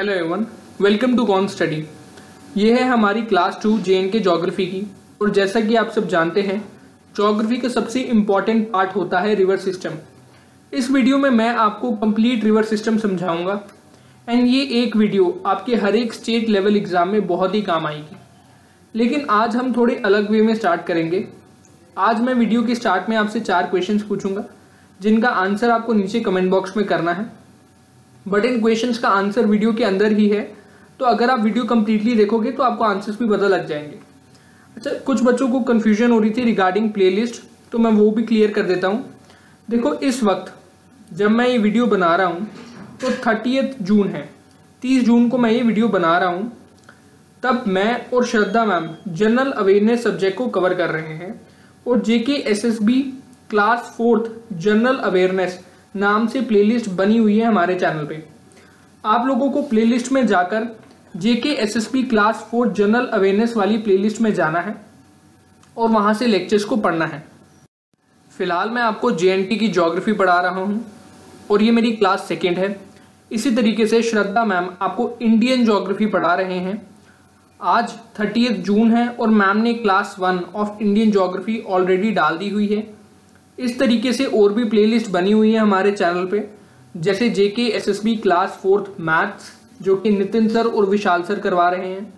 hello everyone welcome to गॉन study ये है हमारी class to J K geography की और जैसा कि आप सब जानते हैं जोग्राफी का सबसे इम्पॉर्टेंट पार्ट होता है रिवर सिस्टम इस वीडियो में मैं आपको कंप्लीट रिवर सिस्टम समझाऊंगा एंड ये एक वीडियो आपके हर एक स्टेट लेवल एग्ज़ाम में बहुत ही काम आएगी लेकिन आज हम थोड़े अलग वे में स्टार्ट करेंगे आज मैं वीडियो के स्टार्ट में आपसे चार क्वेश्चन पूछूंगा जिनका आंसर आपको नीचे कमेंट बॉक्स में करना है बट इन क्वेश्चन का आंसर वीडियो के अंदर ही है तो अगर आप वीडियो कम्प्लीटली देखोगे तो आपको आंसर्स भी पता लग जाएंगे अच्छा कुछ बच्चों को कन्फ्यूजन हो रही थी रिगार्डिंग प्ले तो मैं वो भी क्लियर कर देता हूँ देखो इस वक्त जब मैं ये वीडियो बना रहा हूँ तो थर्टीथ जून है तीस जून को मैं ये वीडियो बना रहा हूँ तब मैं और Shraddha ma'am general awareness subject को कवर कर रहे हैं और JK SSB S S B class fourth general awareness नाम से प्लेलिस्ट बनी हुई है हमारे चैनल पे आप लोगों को प्लेलिस्ट में जाकर JK P class four general awareness वाली प्लेलिस्ट में जाना है और वहाँ से लेक्चर्स को पढ़ना है फ़िलहाल मैं आपको जे की ज्योग्राफी पढ़ा रहा हूँ और ये मेरी क्लास सेकेंड है इसी तरीके से श्रद्धा मैम आपको इंडियन जोग्राफ़ी पढ़ा रहे हैं आज थर्टी जून है और मैम ने class one of Indian geography already डाल दी हुई है इस तरीके से और भी प्लेलिस्ट बनी हुई है हमारे चैनल पे जैसे JK SSB class fourth maths जो कि नितिन सर और विशाल सर करवा रहे हैं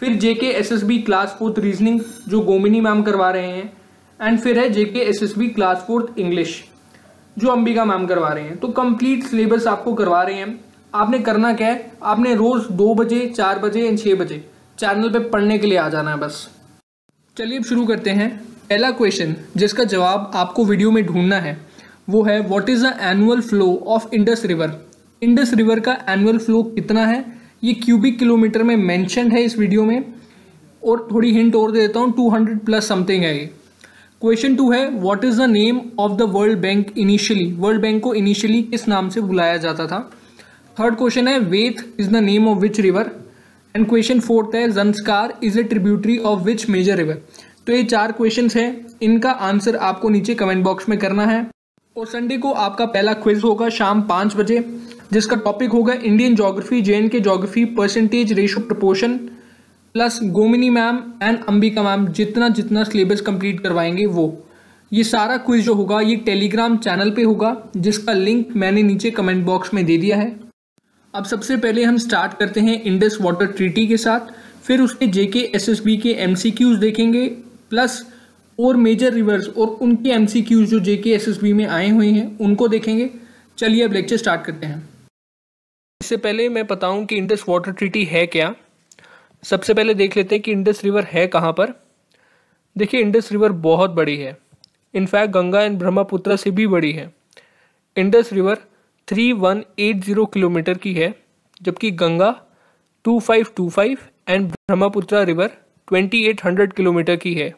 फिर JK SSB class fourth reasoning जो गोमिनी मैम करवा रहे हैं एंड फिर है JK SSB class fourth English जो अंबिका मैम करवा रहे हैं तो कंप्लीट सिलेबस आपको करवा रहे हैं आपने करना क्या है आपने रोज़ दो बजे चार बजे एंड छः बजे चैनल पे पढ़ने के लिए आ जाना है बस चलिए अब शुरू करते हैं पहला क्वेश्चन जिसका जवाब आपको वीडियो में ढूंढना है वो है what is the annual flow of Indus river Indus river का एनुअल फ्लो कितना है ये क्यूबिक किलोमीटर में मैंशन है इस वीडियो में और थोड़ी हिंट और दे देता हूँ टू हंड्रेड प्लस समथिंग है ये क्वेश्चन टू है what is the name of the world bank initially world bank को इनिशियली किस नाम से बुलाया जाता था थर्ड क्वेश्चन है what is the name of which river and question fourth है Zanskar is a tributary of which major river तो ये चार क्वेश्चंस हैं इनका आंसर आपको नीचे कमेंट बॉक्स में करना है और संडे को आपका पहला क्विज होगा शाम पाँच बजे जिसका टॉपिक होगा Indian geography J K geography percentage ratio proportion plus Gomini ma'am and Ambika ma'am जितना जितना सिलेबस कंप्लीट करवाएंगे वो ये सारा क्विज जो होगा ये टेलीग्राम चैनल पे होगा जिसका लिंक मैंने नीचे कमेंट बॉक्स में दे दिया है अब सबसे पहले हम स्टार्ट करते हैं इंडस वाटर ट्रीटी के साथ फिर उसके जेके एसएसबी के एमसीक्यूज देखेंगे प्लस और मेजर रिवर्स और उनके एम जो जे के एस एस बी में आए हुए हैं उनको देखेंगे चलिए अब लेक्चर स्टार्ट करते हैं इससे पहले मैं बताऊं कि इंडस वाटर ट्रीटी है क्या सबसे पहले देख लेते हैं कि इंडस रिवर है कहाँ पर देखिए इंडस रिवर बहुत बड़ी है इनफैक्ट गंगा एंड ब्रह्मपुत्र से भी बड़ी है इंडस रिवर 3180 किलोमीटर की है जबकि Ganga 2525 and Brahmaputra river 2800 kilometre की है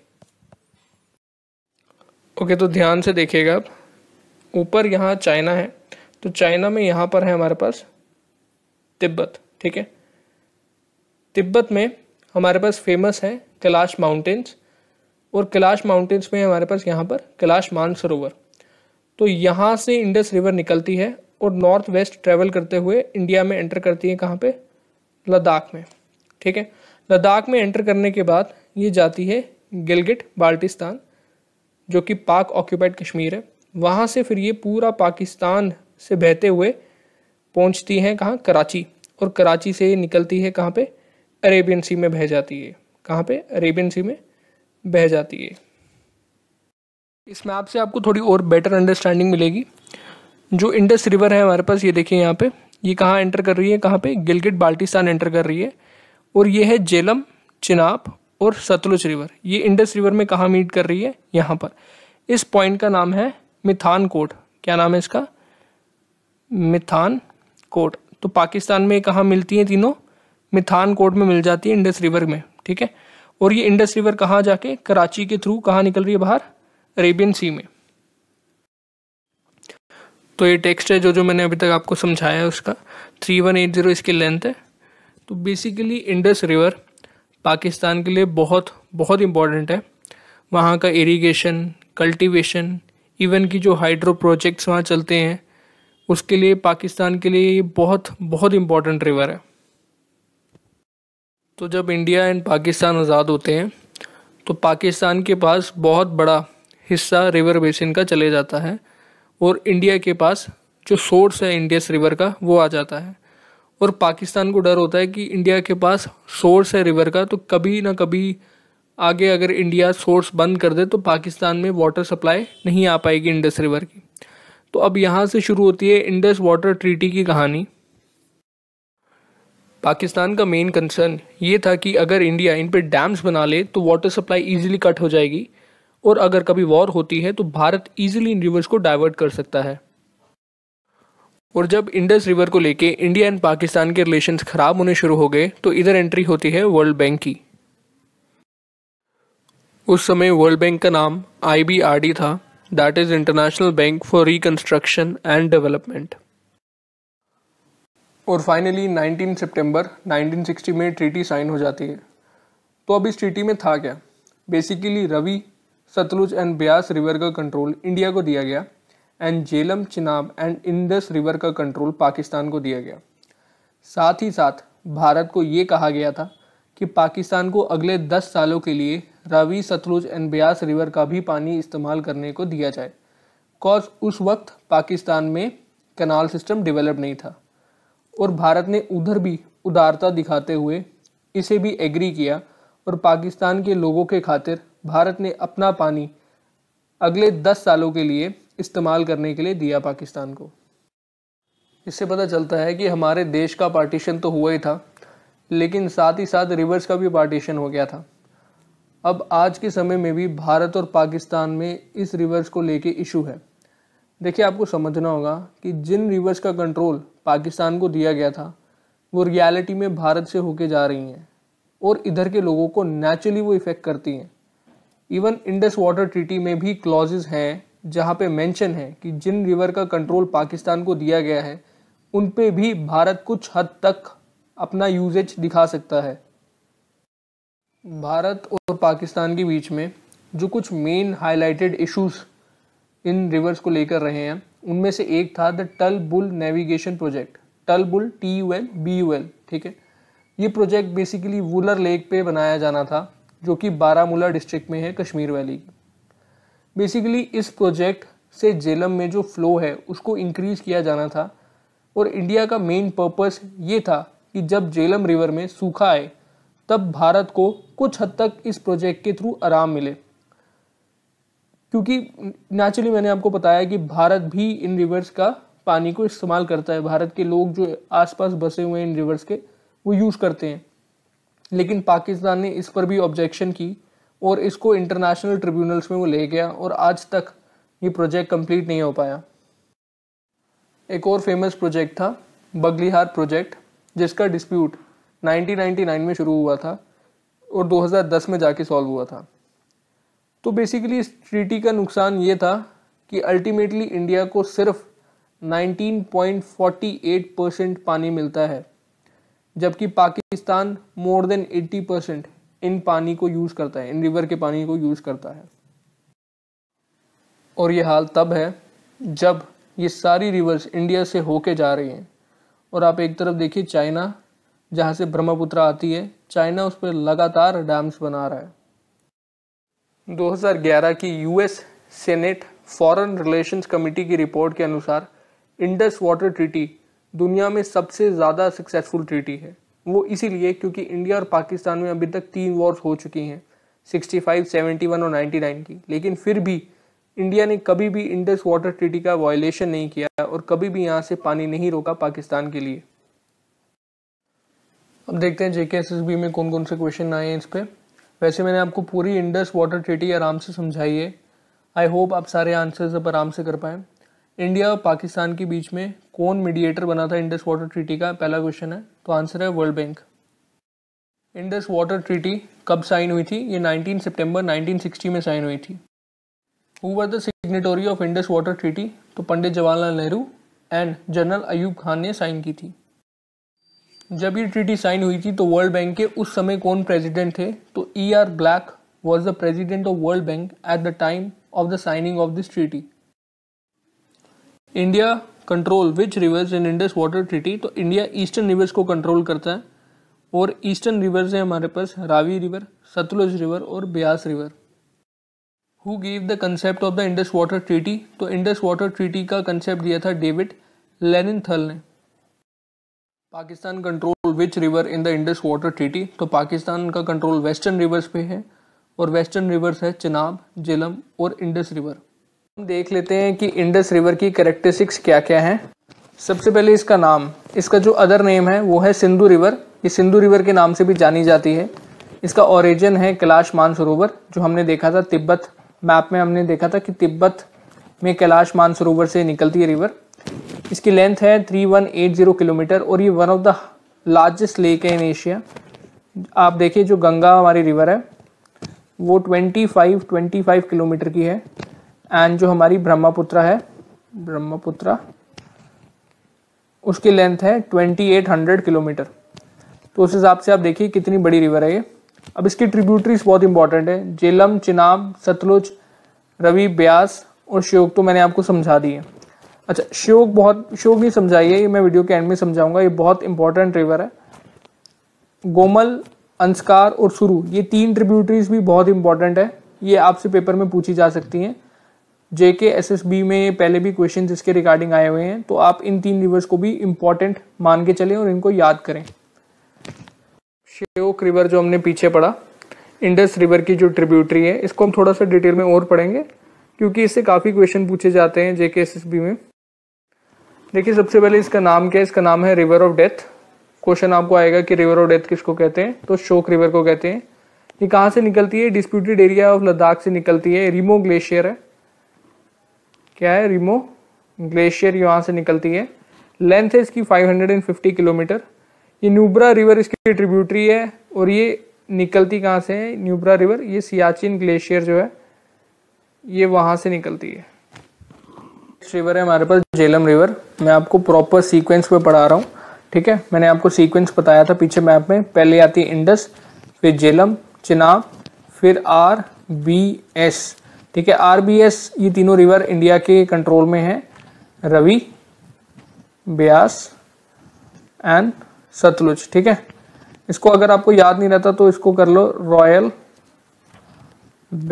ओके okay, तो ध्यान से देखिएगा आप ऊपर यहाँ चाइना है तो चाइना में यहाँ पर है हमारे पास तिब्बत ठीक है तिब्बत में हमारे पास फेमस है कैलाश माउंटेन्स और कैलाश माउंटेन्स में हमारे पास यहाँ पर कैलाश मानसरोवर तो यहाँ से इंडस रिवर निकलती है और नॉर्थ वेस्ट ट्रेवल करते हुए इंडिया में एंटर करती है कहाँ पे लद्दाख में ठीक है लद्दाख में एंटर करने के बाद ये जाती है गिलगिट बाल्टिस्तान जो कि पाक ऑक्यूपाइड कश्मीर है वहाँ से फिर ये पूरा पाकिस्तान से बहते हुए पहुँचती हैं कहाँ कराची और कराची से ये निकलती है कहाँ पे अरेबियन सी में बह जाती है कहाँ पे अरेबियन सी में बह जाती है इस मैप से आपको थोड़ी और बेटर अंडरस्टैंडिंग मिलेगी जो इंडस रिवर है हमारे पास ये देखिए यहाँ पे ये कहाँ एंटर कर रही है कहाँ पे गिलगिट बाल्टिस्तान एंटर कर रही है और ये है जेलम चिनाब और सतलुज रिवर ये इंडस रिवर में कहाँ मीट कर रही है यहाँ पर इस पॉइंट का नाम है मिथान कोट क्या नाम है इसका मिथान कोट तो पाकिस्तान में कहाँ मिलती हैं तीनों मिथान कोट में मिल जाती है इंडस रिवर में ठीक है और ये इंडस रिवर कहाँ जाके कराची के थ्रू कहाँ निकल रही है बाहर अरेबियन सी में तो ये टेक्स्ट है जो जो मैंने अभी तक आपको समझाया है उसका थ्री वन एट ज़ीरो इसकी लेंथ है तो बेसिकली इंडस रिवर पाकिस्तान के लिए बहुत बहुत इम्पॉर्टेंट है वहाँ का इरिगेशन कल्टीवेशन इवन की जो हाइड्रो प्रोजेक्ट्स वहाँ चलते हैं उसके लिए पाकिस्तान के लिए ये बहुत बहुत इम्पॉर्टेंट रिवर है तो जब इंडिया एंड पाकिस्तान आज़ाद होते हैं तो पाकिस्तान के पास बहुत बड़ा हिस्सा रिवर बेसिन का चले जाता है और इंडिया के पास जो सोर्स है इंडियस रिवर का वो आ जाता है और पाकिस्तान को डर होता है कि इंडिया के पास सोर्स है रिवर का तो कभी ना कभी आगे अगर इंडिया सोर्स बंद कर दे तो पाकिस्तान में वाटर सप्लाई नहीं आ पाएगी इंडस रिवर की तो अब यहाँ से शुरू होती है इंडस वाटर ट्रीटी की कहानी पाकिस्तान का मेन कंसर्न ये था कि अगर इंडिया इन पर डैम्स बना ले तो वाटर सप्लाई ईज़िली कट हो जाएगी और अगर कभी वॉर होती है तो भारत ईज़िली इन रिवर्स को डाइवर्ट कर सकता है और जब इंडस रिवर को लेके इंडिया एंड पाकिस्तान के रिलेशंस खराब होने शुरू हो गए तो इधर एंट्री होती है वर्ल्ड बैंक की उस समय वर्ल्ड बैंक का नाम आई था that is international bank for reconstruction and development और फाइनली 19 सितंबर 1960 में ट्रीटी साइन हो जाती है तो अब इस ट्रीटी में था क्या basically Ravi Sutlej and Beas river का कंट्रोल इंडिया को दिया गया and Jhelum Chenab and Indus river का कंट्रोल पाकिस्तान को दिया गया साथ ही साथ भारत को ये कहा गया था कि पाकिस्तान को अगले दस सालों के लिए रावी सतलुज एंड ब्यास रिवर का भी पानी इस्तेमाल करने को दिया जाए कॉज उस वक्त पाकिस्तान में कनाल सिस्टम डेवलप नहीं था और भारत ने उधर भी उदारता दिखाते हुए इसे भी एग्री किया और पाकिस्तान के लोगों के खातिर भारत ने अपना पानी अगले दस सालों के लिए इस्तेमाल करने के लिए दिया पाकिस्तान को इससे पता चलता है कि हमारे देश का पार्टीशन तो हुआ ही था लेकिन साथ ही साथ रिवर्स का भी पार्टीशन हो गया था अब आज के समय में भी भारत और पाकिस्तान में इस रिवर्स को लेके इशू है देखिए आपको समझना होगा कि जिन रिवर्स का कंट्रोल पाकिस्तान को दिया गया था वो रियलिटी में भारत से होके जा रही हैं और इधर के लोगों को नेचुरली वो इफ़ेक्ट करती हैं इवन इंडस वाटर ट्रीटी में भी क्लॉजेज हैं जहाँ पे मेंशन है कि जिन रिवर का कंट्रोल पाकिस्तान को दिया गया है उन पे भी भारत कुछ हद तक अपना यूजेज दिखा सकता है भारत और पाकिस्तान के बीच में जो कुछ मेन हाईलाइटेड इश्यूज इन रिवर्स को लेकर रहे हैं उनमें से एक था the Tulbul navigation project Tulbul T U L B U L ठीक है ये प्रोजेक्ट बेसिकली वुलर लेक पे बनाया जाना था जो कि बारामूला डिस्ट्रिक्ट में है कश्मीर वैली की बेसिकली इस प्रोजेक्ट से जेलम में जो फ्लो है उसको इंक्रीज किया जाना था और इंडिया का मेन पर्पस ये था कि जब जेलम रिवर में सूखा आए तब भारत को कुछ हद तक इस प्रोजेक्ट के थ्रू आराम मिले क्योंकि नेचुरली मैंने आपको बताया कि भारत भी इन रिवर्स का पानी को इस्तेमाल करता है भारत के लोग जो आसपास बसे हुए हैं इन रिवर्स के वो यूज़ करते हैं लेकिन पाकिस्तान ने इस पर भी ऑब्जेक्शन की और इसको इंटरनेशनल ट्रिब्यूनल्स में वो ले गया और आज तक ये प्रोजेक्ट कंप्लीट नहीं हो पाया एक और फेमस प्रोजेक्ट था बगलिहार प्रोजेक्ट जिसका डिस्प्यूट 1999 में शुरू हुआ था और 2010 में जाके सॉल्व हुआ था तो बेसिकली इस ट्रीटी का नुकसान ये था कि अल्टीमेटली इंडिया को सिर्फ 19.48 परसेंट पानी मिलता है जबकि पाकिस्तान मोर देन 80 परसेंट इन पानी को यूज़ करता है इन रिवर के पानी को यूज़ करता है और ये हाल तब है जब ये सारी रिवर्स इंडिया से होके जा रही हैं और आप एक तरफ देखिए चाइना जहाँ से ब्रह्मपुत्रा आती है चाइना उस पर लगातार डैम्स बना रहा है 2011 की US senate foreign relations committee की रिपोर्ट के अनुसार इंडस वाटर ट्रीटी दुनिया में सबसे ज़्यादा सक्सेसफुल ट्रीटी है वो इसीलिए क्योंकि इंडिया और पाकिस्तान में अभी तक तीन वॉर्स हो चुकी हैं 65, 71 और 99 की लेकिन फिर भी इंडिया ने कभी भी इंडस वाटर ट्रीटी का वायलेशन नहीं किया और कभी भी यहाँ से पानी नहीं रोका पाकिस्तान के लिए अब देखते हैं जेके में कौन कौन से क्वेश्चन आए हैं इस पर वैसे मैंने आपको पूरी इंडस वाटर ट्रीटी आराम से समझाई है आई होप आप सारे आंसर्स अब आराम से कर पाएँ इंडिया और पाकिस्तान के बीच में कौन मीडिएटर बना था इंडस वाटर ट्रीटी का पहला क्वेश्चन है तो आंसर है world bank Indus water treaty कब साइन हुई थी ये 19 सितंबर 1960 में साइन हुई थी who were the signatory of Indus water treaty तो पंडित जवाहरलाल नेहरू एंड जनरल अयूब खान ने साइन की थी जब ये ट्रीटी साइन हुई थी तो वर्ल्ड बैंक के उस समय कौन प्रेसिडेंट थे तो E R Black was the president of world bank at the time of the signing of this treaty India control which rivers in Indus water treaty तो इंडिया ईस्टर्न रिवर्स को control करता है और eastern rivers हैं हमारे पास Ravi river Sutlej river और Beas river who give the concept of the Indus water treaty तो इंडस वाटर ट्रीटी का कंसेप्ट दिया था डेविड लेनिन थल ने Pakistan control which river in the Indus water treaty तो पाकिस्तान का कंट्रोल वेस्टर्न रिवर्स पे है और वेस्टर्न रिवर्स है चिनाब जेलम और इंडस रिवर देख लेते हैं कि इंडस रिवर की करेक्टरिस्टिक्स क्या क्या हैं सबसे पहले इसका नाम इसका जो अदर नेम है वो है सिंधु रिवर ये सिंधु रिवर के नाम से भी जानी जाती है इसका ओरिजिन है कैलाश मानसरोवर जो हमने देखा था तिब्बत मैप में हमने देखा था कि तिब्बत में कैलाश मानसरोवर से निकलती है रिवर इसकी लेंथ है 3180 किलोमीटर और ये one of the largest lake है इन एशिया आप देखिए जो गंगा हमारी रिवर है वो 25 25 किलोमीटर की है एंड जो हमारी ब्रह्मपुत्र है ब्रह्मपुत्रा उसकी लेंथ है 2800 किलोमीटर तो उस हिसाब से आप देखिए कितनी बड़ी रिवर है ये अब इसकी ट्रिब्यूटरीज बहुत इंपॉर्टेंट है जेलम चिनाब सतलुज रवि ब्यास और श्योक तो मैंने आपको समझा दी है अच्छा श्योक बहुत श्योक नहीं समझाइए ये मैं वीडियो के एंड में समझाऊंगा ये बहुत इंपॉर्टेंट रिवर है गोमल अंस्कार और सुरु ये तीन ट्रिब्यूटरीज भी बहुत इंपॉर्टेंट है ये आपसे पेपर में पूछी जा सकती हैं जेके एसएसबी में पहले भी क्वेश्चन इसके रिगार्डिंग आए हुए हैं तो आप इन तीन रिवर्स को भी इम्पॉर्टेंट मान के चलें और इनको याद करें शेओक रिवर जो हमने पीछे पढ़ा इंडस रिवर की जो ट्रिब्यूटरी है इसको हम थोड़ा सा डिटेल में और पढ़ेंगे क्योंकि इससे काफ़ी क्वेश्चन पूछे जाते हैं जेके बी में देखिए सबसे पहले इसका नाम क्या है इसका नाम है रिवर ऑफ डेथ क्वेश्चन आपको आएगा कि रिवर ऑफ डेथ किसको कहते हैं तो शोक रिवर को कहते हैं ये कहाँ से निकलती है डिस्प्यूटेड एरिया ऑफ लद्दाख से निकलती है रिमो ग्लेशियर है क्या है रिमो ग्लेशियर यहाँ से निकलती है लेंथ है इसकी 550 किलोमीटर ये न्यूब्रा रिवर इसकी ट्रिब्यूटरी है और ये निकलती कहाँ से है न्यूब्रा रिवर ये सियाचिन ग्लेशियर जो है ये वहाँ से निकलती है नेक्स्ट रिवर है हमारे पास जेलम रिवर मैं आपको प्रॉपर सीक्वेंस पे पढ़ा रहा हूँ ठीक है मैंने आपको सीक्वेंस बताया था पीछे मैप में पहले आती है इंडस फिर जेलम चिनाब फिर आर बी एस ठीक है आरबीएस ये तीनों रिवर इंडिया के कंट्रोल में है रवि ब्यास एंड सतलुज ठीक है इसको अगर आपको याद नहीं रहता तो इसको कर लो रॉयल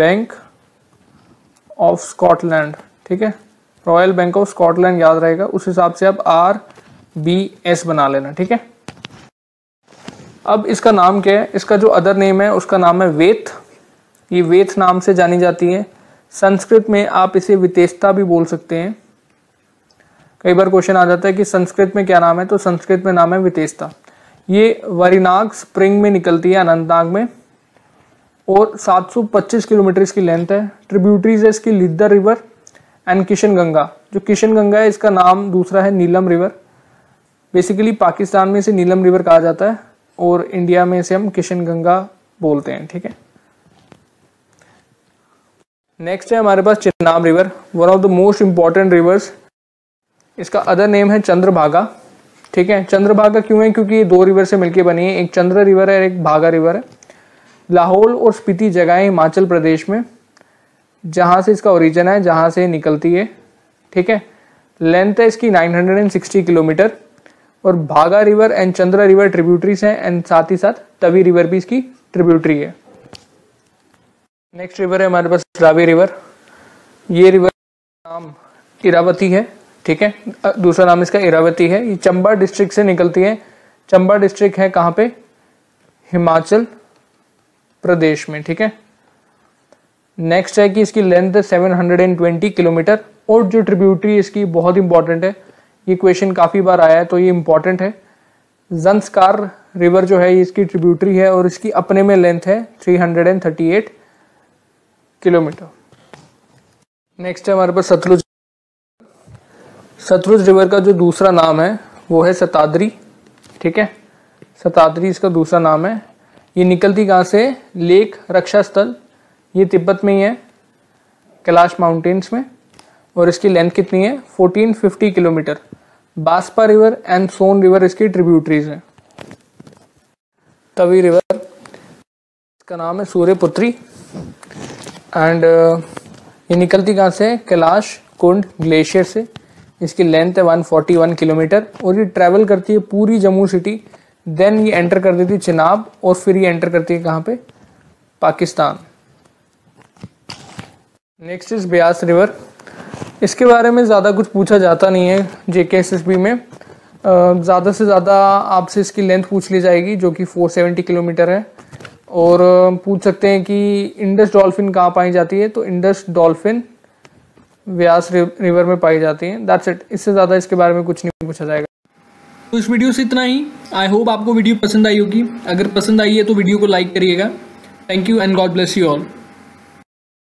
बैंक ऑफ स्कॉटलैंड ठीक है रॉयल बैंक ऑफ स्कॉटलैंड याद रहेगा उस हिसाब से आप आर बी एस बना लेना ठीक है अब इसका नाम क्या है इसका जो अदर नेम है उसका नाम है वेथ ये वेथ नाम से जानी जाती है संस्कृत में आप इसे वितेशता भी बोल सकते हैं कई बार क्वेश्चन आ जाता है कि संस्कृत में क्या नाम है तो संस्कृत में नाम है वितेशता ये वरीनाग स्प्रिंग में निकलती है अनंतनाग में और 725 किलोमीटर इसकी लेंथ है ट्रिब्यूटरीज है इसकी लिद्दर रिवर एंड किशन गंगा जो किशन गंगा है इसका नाम दूसरा है नीलम रिवर बेसिकली पाकिस्तान में इसे नीलम रिवर कहा जाता है और इंडिया में इसे हम किशन गंगा बोलते हैं ठीक है नेक्स्ट है हमारे पास Chenab river one of the most important rivers इसका अदर नेम है चंद्रभागा ठीक है चंद्रभागा क्यों है क्योंकि ये दो रिवर से मिलकर बनी है एक चंद्र रिवर है एक भागा रिवर है लाहौल और स्पीति जगह है हिमाचल प्रदेश में जहाँ से इसका ओरिजिन है जहाँ से निकलती है ठीक है लेंथ है इसकी 960 किलोमीटर और Bhaga river and Chandra river tributaries हैं एंड साथ ही साथ तवी रिवर भी इसकी ट्रिब्यूटरी है नेक्स्ट रिवर है हमारे पास रावी रिवर ये रिवर नाम इरावती है ठीक है दूसरा नाम इसका इरावती है ये चंबा डिस्ट्रिक्ट से निकलती है चंबा डिस्ट्रिक्ट है कहाँ पे हिमाचल प्रदेश में ठीक है नेक्स्ट है कि इसकी लेंथ 720 किलोमीटर और जो ट्रिब्यूटरी इसकी बहुत इंपॉर्टेंट है ये क्वेश्चन काफ़ी बार आया है तो ये इंपॉर्टेंट है जंसकार रिवर जो है इसकी ट्रिब्यूटरी है और इसकी अपने में लेंथ है 338 किलोमीटर नेक्स्ट है हमारे पास सतलुज सतलुज रिवर का जो दूसरा नाम है वो है सतादरी ठीक है सतादरी इसका दूसरा नाम है ये निकलती कहाँ से लेक रक्षा स्थल ये तिब्बत में ही है कैलाश माउंटेन्स में और इसकी लेंथ कितनी है 1450 kilometre Baspa river and Son river इसकी ट्रिब्यूटरीज हैं तवी रिवर इसका नाम है सूर्यपुत्री एंड uh, ये निकलती कहाँ से कैलाश कुंड ग्लेशियर से इसकी लेंथ है 141 किलोमीटर और ये ट्रैवल करती है पूरी जम्मू सिटी देन ये एंटर कर देती है चिनाब और फिर ये एंटर करती है कहाँ पे Pakistan next is Beas river इसके बारे में ज़्यादा कुछ पूछा जाता नहीं है J K S S B में uh, ज़्यादा से ज़्यादा आपसे इसकी लेंथ पूछ ली जाएगी जो कि 470 किलोमीटर है और पूछ सकते हैं कि इंडस डॉल्फिन कहाँ पाई जाती है तो इंडस डॉल्फिन व्यास रिवर में पाई जाती है दैट्स इट इससे ज़्यादा इसके बारे में कुछ नहीं पूछा जाएगा तो इस वीडियो से इतना ही आई होप आपको वीडियो पसंद आई होगी अगर पसंद आई है तो वीडियो को लाइक करिएगा thank you and God bless you all